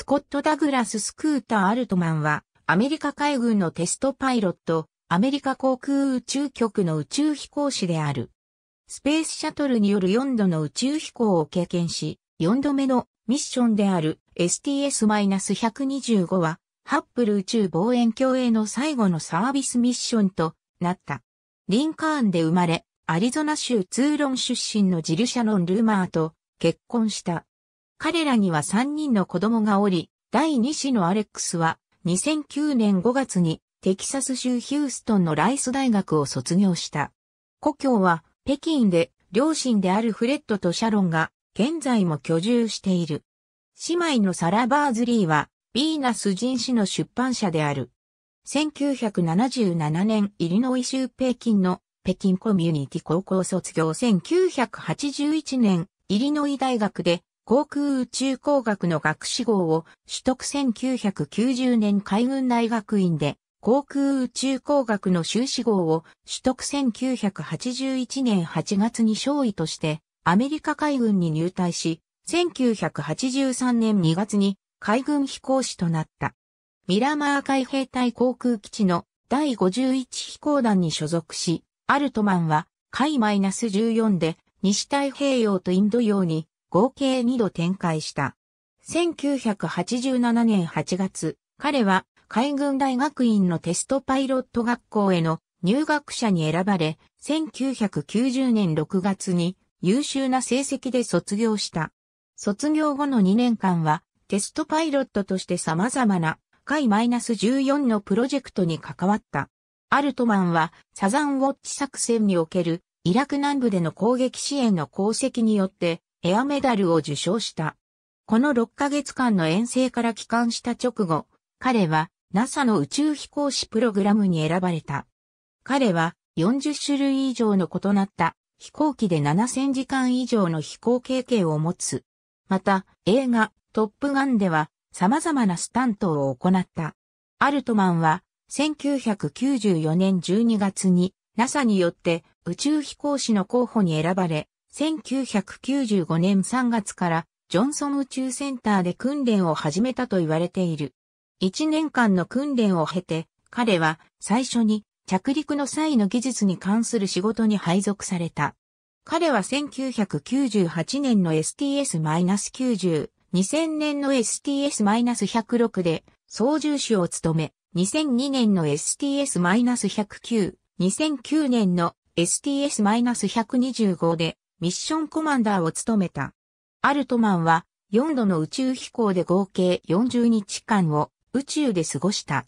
スコット・ダグラス・スクーター・アルトマンは、アメリカ海軍のテストパイロット、アメリカ航空宇宙局の宇宙飛行士である。スペースシャトルによる4度の宇宙飛行を経験し、4度目のミッションである STS-125 は、ハッブル宇宙望遠鏡への最後のサービスミッションとなった。リンカーンで生まれ、アリゾナ州ツーロン出身のジルシャノン・ルーマーと結婚した。彼らには3人の子供がおり、第2子のアレックスは2009年5月にテキサス州ヒューストンのライス大学を卒業した。故郷は北京で両親であるフレッドとシャロンが現在も居住している。姉妹のサラ・バーズリーはビーナス人誌の出版社である。1977年イリノイ州北京の北京コミュニティ高校卒業1981年イリノイ大学で航空宇宙工学の学士号を取得1990年海軍大学院で航空宇宙工学の修士号を取得1981年8月に少尉としてアメリカ海軍に入隊し、1983年2月に海軍飛行士となった。ミラマー海兵隊航空基地の第51飛行団に所属し、アルトマンは海 -14 で西太平洋とインド洋に合計2度展開した。1987年8月、彼は海軍大学院のテストパイロット学校への入学者に選ばれ、1990年6月に優秀な成績で卒業した。卒業後の2年間はテストパイロットとして様々な海 -14 のプロジェクトに関わった。アルトマンはサザンウォッチ作戦におけるイラク南部での攻撃支援の功績によってエアメダルを受賞した。この6ヶ月間の遠征から帰還した直後、彼は NASA の宇宙飛行士プログラムに選ばれた。彼は40種類以上の異なった飛行機で7000時間以上の飛行経験を持つ。また、映画トップガンでは様々なスタントを行った。アルトマンは1994年12月に NASA によって宇宙飛行士の候補に選ばれ、1995年3月からジョンソン宇宙センターで訓練を始めたと言われている。1年間の訓練を経て、彼は最初に着陸の際の技術に関する仕事に配属された。彼は1998年の STS-90、2000年の STS-106 で操縦士を務め、2002年の STS-109、2009年の STS-125 でミッションコマンダーを務めた。アルトマンは4度の宇宙飛行で合計40日間を宇宙で過ごした。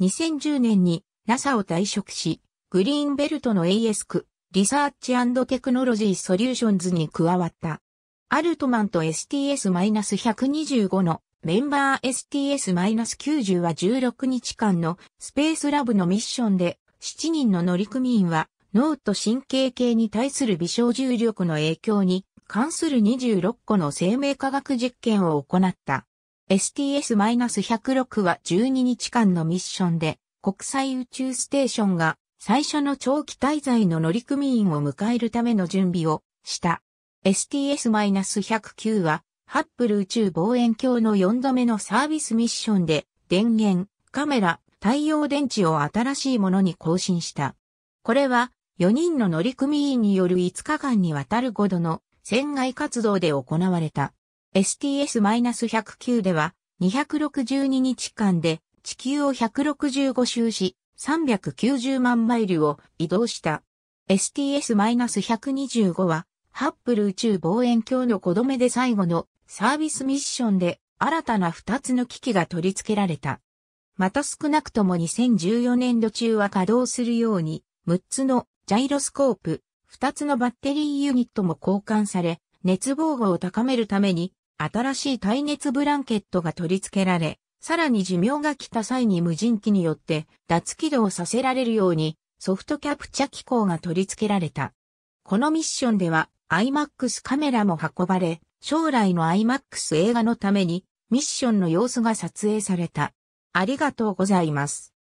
2010年に NASA を退職し、グリーンベルトの AS 区、リサーチテクノロジーソリューションズに加わった。アルトマンと STS-125 のメンバー STS-90 は16日間のスペースラブのミッションで7人の乗組員は脳と神経系に対する微小重力の影響に関する26個の生命科学実験を行った。STS-106 は12日間のミッションで国際宇宙ステーションが最初の長期滞在の乗組員を迎えるための準備をした。STS-109 はハップル宇宙望遠鏡の4度目のサービスミッションで電源、カメラ、太陽電池を新しいものに更新した。これは4人の乗組員による5日間にわたる5度の船外活動で行われた。STS-109 では262日間で地球を165周し390万マイルを移動した。STS-125 はハップル宇宙望遠鏡の5度目で最後のサービスミッションで新たな2つの機器が取り付けられた。また少なくとも2014年度中は稼働するように6つのジャイロスコープ、2つのバッテリーユニットも交換され、熱防護を高めるために、新しい耐熱ブランケットが取り付けられ、さらに寿命が来た際に無人機によって脱起動させられるようにソフトキャプチャ機構が取り付けられた。このミッションでは IMAX カメラも運ばれ、将来の IMAX 映画のためにミッションの様子が撮影された。ありがとうございます。